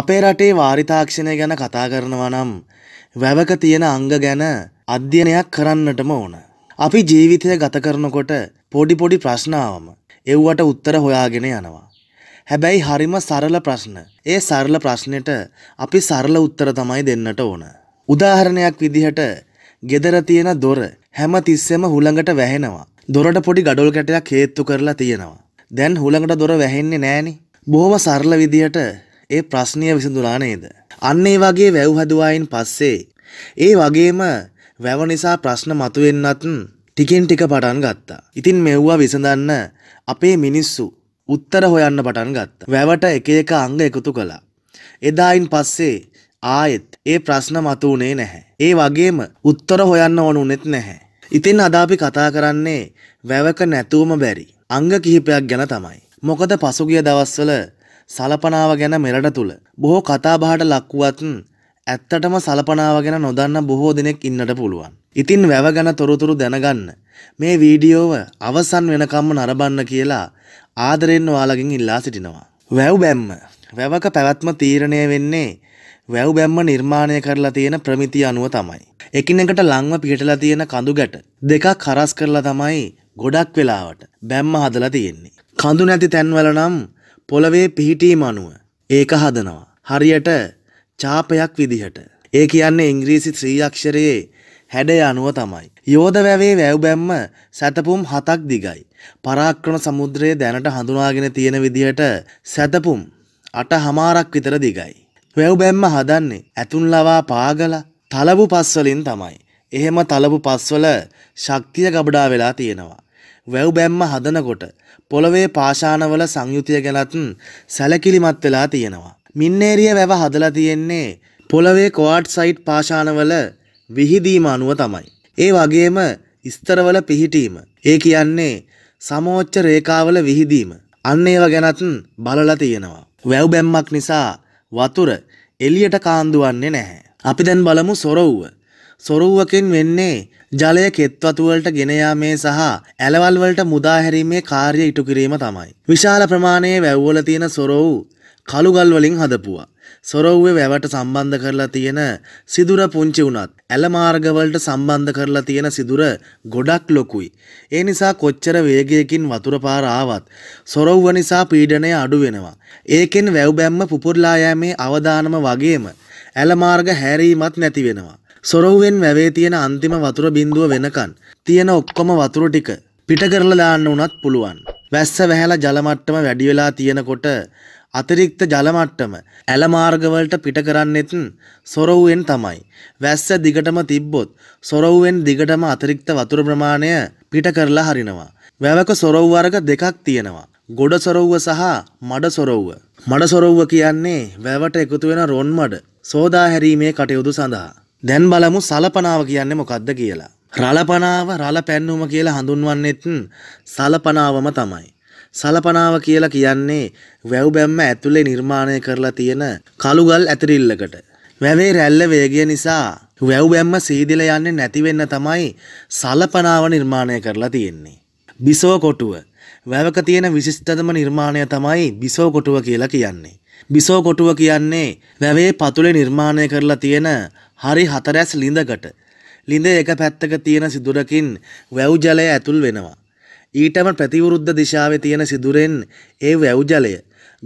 අපේ රටේ වාරිතාක්ෂණය ගැන කතා කරනවා නම් වැවක තියෙන අංග ගැන අධ්‍යයනයක් කරන්නටම ඕන. අපි ජීවිතය ගත කරනකොට පොඩි පොඩි ප්‍රශ්නාවම එව්වට උත්තර හොයාගෙන යනවා. හැබැයි හරිම සරල ප්‍රශ්න. ඒ සරල ප්‍රශ්නෙට අපි සරල උත්තර තමයි දෙන්නට ඕන. උදාහරණයක් විදිහට gedara තියෙන දොර හැම තිස්සෙම හුළඟට වැහෙනවා. දොරට පොඩි gadol කැටයක් හේතු කරලා තියෙනවා. දැන් හුළඟට දොර වැහෙන්නේ නැහෙනි. බොහොම සරල විදිහට ඒ ප්‍රශ්නය විසඳුනා නේද. අන්න ඒ වගේ වැව් හදුවායින් පස්සේ. ඒ වගේම වැව නිසා ප්‍රශ්න මතුවෙන්නත් ටිකෙන් ටික පටන් ගත්තා. ඉතින් මෙව්වා විසඳන්න අපේ මිනිස්සු උත්තර හොයන්න පටන් ගත්ත. වැවට එක එක අංග එකතු කළා. එදායින් පස්සේ ආයෙත් ඒ ප්‍රශ්න මතුවනේ නැහැ. ඒ වගේම උත්තර හොයන්න ඕනුනෙත් නැහැ. ඉතින් අද අපි කතා කරන්නේ වැවක නැතුවම බැරි අංග කිහිපයක් ගැන තමයි. මොකද පසුගිය දවස්වල සලපනාව ගැන මෙරට තුළ. බොහෝ කතාබහට ලක්වුවත් ඇත්තටම සලපනාව ගැන නොදන්න බොහෝ දෙනෙක් ඉන්නට පුළුවන්. ඉතින් වැව ගැන තොරතුරු දැනගන්න. මේ වීඩියෝව අවසන් වෙනකම්ම නරබන්න කියලා ආදරෙන් ඔයාලගින් ඉල්ලා සිටිනවා. වැව් බැම්ම. වැවක පැවැත්ම තීරණය වෙන්නේ වැව් බැම්ම නිර්මාණය කරලා තියෙන ප්‍රමිති අනුව තමයි. එකිනෙකට ලංව පිටලා තියෙන කඳු ගැට දෙකක් හරස් කරලා තමයි ගොඩක් වෙලාවට බැම්ම හදලා තියෙන්නේ. කඳු නැති තැන්වල නම් පොළවේ පිහිටීම අනුව ඒක හදනවා. හරියට චාපයක් විදිහට. ඒ කියන්නේ ඉංග්‍රීසි ශ්‍රී අක්ෂරයේ හැඩය අනුව තමයි. යෝධ වැවේ වැව් බැම්ම සැතපුම් හතක් දිගයි. පරාක්‍රම සමුද්‍රයේ දැනට හඳුනාගෙන තියෙන විදිහට සැතපුම් අට හමාරක් විතර දිගයි. වැව් බැම්ම හදන්නේ ඇතුන් ලවා පාගලා තලබු පස්වලින් තමයි. එහෙම තලබු පස්වල ශක්තිය ගබඩා වෙලා තියෙනවා. වැව් බැම්ම හදනකොට පොළවේ පාෂාණවල සංයුතිය ගැලත් සැලකිලිමත් වෙලා තියෙනවා. මින්නේරිය වැව හදලා තියෙන්නේ පොළවේ කොවාඩ් සයිට් පාෂාණවල විහිදීම අනුව තමයි. ඒ වගේම ස්තරවල පිහිටීම. ඒ කියන්නේ සමෝච්ච රේඛාවල විහිදීම. අන්න ඒව ගැනත් බලලා තියෙනවා. වැව් බැම්මක් නිසා වතුර එළියට කාන්දු වන්නේ නැහැ. අපි දැන් බලමු සොරවුව. සොරුවකින් වෙන්නේ ජලය කෙත්වතුවලට ගෙන යාමේ සහ ඇලවල් වලට මුදා හැරීමේ කාර්ය ඉටු කිරීම තමයි. විශාල ප්‍රමාණයේ වැව්වල තියෙන සොරව් කළු ගල් වලින් හදපුවා. සොරව්වේ වැවට සම්බන්ධ කරලා තියෙන සිදුර පුංචි වුණත් ඇල මාර්ගවලට සම්බන්ධ කරලා තියෙන සිදුර ගොඩක් ලොකුයි. ඒ නිසා කොච්චර වේගයකින් වතුර පාර ආවත් සොරව්ව නිසා පීඩනය අඩු වෙනවා. ඒකෙන් වැව් බැම්ම පුපුරලා යෑමේ අවදානම වගේම ඇල මාර්ග හැරීමත් නැති වෙනවා. සොරහුවෙන් වැවේ තියෙන අන්තිම වතුර බිඳුව වෙනකන් තියෙන ඔක්කොම වතුර ටික පිට කරලා දාන්න උනත් පුළුවන්. වැස්ස වැහැලා ජල මට්ටම වැඩි වෙලා තියෙනකොට අතිරික්ත ජල මට්ටම ඇල මාර්ග වලට පිට කරන්නෙත් සොරහුවෙන් තමයි. වැස්ස දිගටම තිබ්බොත් සොරහුවෙන් දිගටම අතිරික්ත වතුර ප්‍රමාණය පිට කරලා හරිනවා. වැවක සොරහු වර්ග දෙකක් තියෙනවා. ගොඩ සොරහුව සහ මඩ සොරහුව. මඩ සොරහුව කියන්නේ වැවට එකතු වෙන රොන් මඩ සෝදා හැරීමේ කටයුතු සඳහා දැන් බලමු සලපනාව කියන්නේ මොකක්ද කියලා. රලපනාව රල පැන්නුම කියලා හඳුන්වන්නෙත් සලපනාවම තමයි. සලපනාව කියලා කියන්නේ වැව් බැම්ම ඇතුලේ නිර්මාණය කරලා තියෙන කළුගල් ඇතිරිල්ලකට. වැවේ රැල්ල වේගය නිසා වැව් බැම්ම සීදිලා යන්නේ නැති වෙන්න තමයි සලපනාව නිර්මාණය කරලා තියෙන්නේ. බිසෝ කොටුව වැවක තියෙන විශිෂ්ටතම නිර්මාණය තමයි බිසෝ කොටුව කියලා කියන්නේ. බිසෝ කොටුව කියන්නේ වැවේ පතුලේ නිර්මාණය කරලා තියෙන හරි හතරැස් ලිඳකට. ලිඳ එක පැත්තක තියෙන සිදුරකින් වැව් ජලය ඇතුල් වෙනවා. ඊටම ප්‍රතිවිරුද්ධ දිශාවේ තියෙන සිදුරෙන් ඒ වැව් ජලය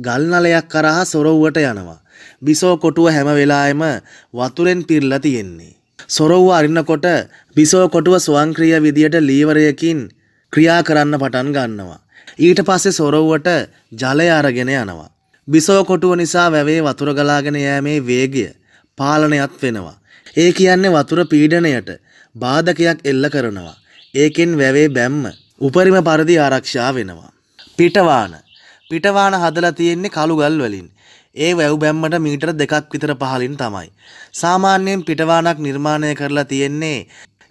ගල් නලයක් කරහා සොරවුවට යනවා. බිසෝ කොටුව හැම වෙලාවෙම වතුරෙන් පිරලා තියෙන්නේ. සොරවුව අරිනකොට බිසෝ කොටුව ස්වංක්‍රීය විදියට ලීවරයකින් ක්‍රියා කරන්න පටන් ගන්නවා. ඊට පස්සේ සොරව්වට ජලය අරගෙන යනවා. බිසෝ කොටුව නිසා වැවේ වතුර ගලාගෙන යෑමේ වේගය පාලනයත් වෙනවා. ඒ කියන්නේ වතුර පීඩණයට බාධකයක් එල්ල කරනවා. ඒකෙන් වැවේ බැම්ම උපරිම පරිදි ආරක්ෂා වෙනවා. පිටවාන පිටවාන හදලා තියෙන්නේ කළු ගල් වලින්. ඒ වැව් බැම්මට මීටර දෙකක් විතර පහලින් තමයි. සාමාන්‍යයෙන් පිටවානක් නිර්මාණය කරලා තියෙන්නේ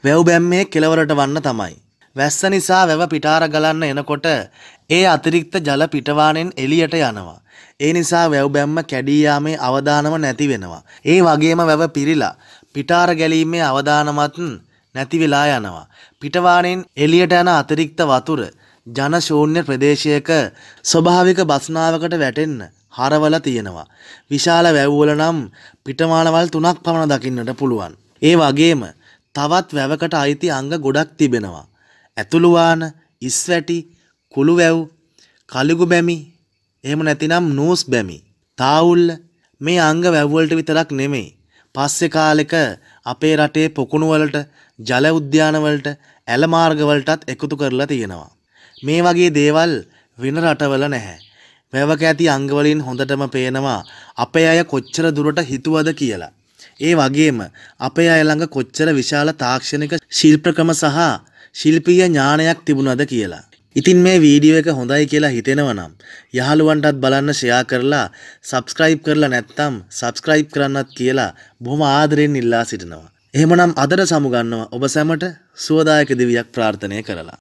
වැව් බැම්මේ කෙලවරට වන්න තමයි. වැස්ස නිසා වැව පිටාර ගලන්න එනකොට ඒ අතිරික්ත ජල පිටවානෙන් එළියට යනවා. ඒ නිසා වැව් බැම්ම කැඩී යාමේ අවදානම නැති වෙනවා. ඒ වගේම වැව පිරිලා පිටාර ගැලීමේ අවදානමත් නැති වෙලා යනවා. පිටවානෙන් එළියට යන අතිරික්ත වතුර ජන ශූන්‍ය ප්‍රදේශයක ස්වභාවික බස්නාවකට වැටෙන්න හරවල තියෙනවා. විශාල වැව්වල නම් පිටමානවල් තුනක් පමණ දකින්නට පුළුවන්. ඒ වගේම තවත් වැවකට අයිති අංග ගොඩක් තිබෙනවා. ඇතුළුවාන, ඉස්වැටි, කුළු වැව් කලිගු බැමි එහෙම නැතිනම් නූස් බැමි තාවුල්ල මේ අංග වැව්වලට විතරක් නෙමෙයි පස්සෙ කාලෙක අපේ රටේ පොකුණුවලට ජල උද්‍යානවලට ඇල මාර්ගවලටත් එකතු කරලා තියෙනවා මේ වගේ දේවල් වෙන රටවල නැහැ වැවක ඇති අංගවලින් හොඳටම පේනවා අපේ අය කොච්චර දුරට හිතුවද කියලා. ඒ වගේම අපේ අය ළඟ කොච්චර විශාල තාක්ෂණික ශිල්ප ක්‍රම සහ ශිල්පීය ඥානයක් තිබුණද කියලා. ඉතින් මේ වීඩියෝ එක හොඳයි කියලා හිතෙනවනම් යහළුවන්ටත් බලන්න ෂෙයා කරලා සබස්ක්‍රයිබ් කරලා නැත්තම් සබස්ක්‍රයිබ් කරන්නත් කියලා බොහොම ආදරෙන් ඉල්ලා සිටිනවා. එහෙමනම් අදට සමුගන්නවා ඔබ සැමට සුවදායක දිවියක් ප්‍රාර්ථනය කරලා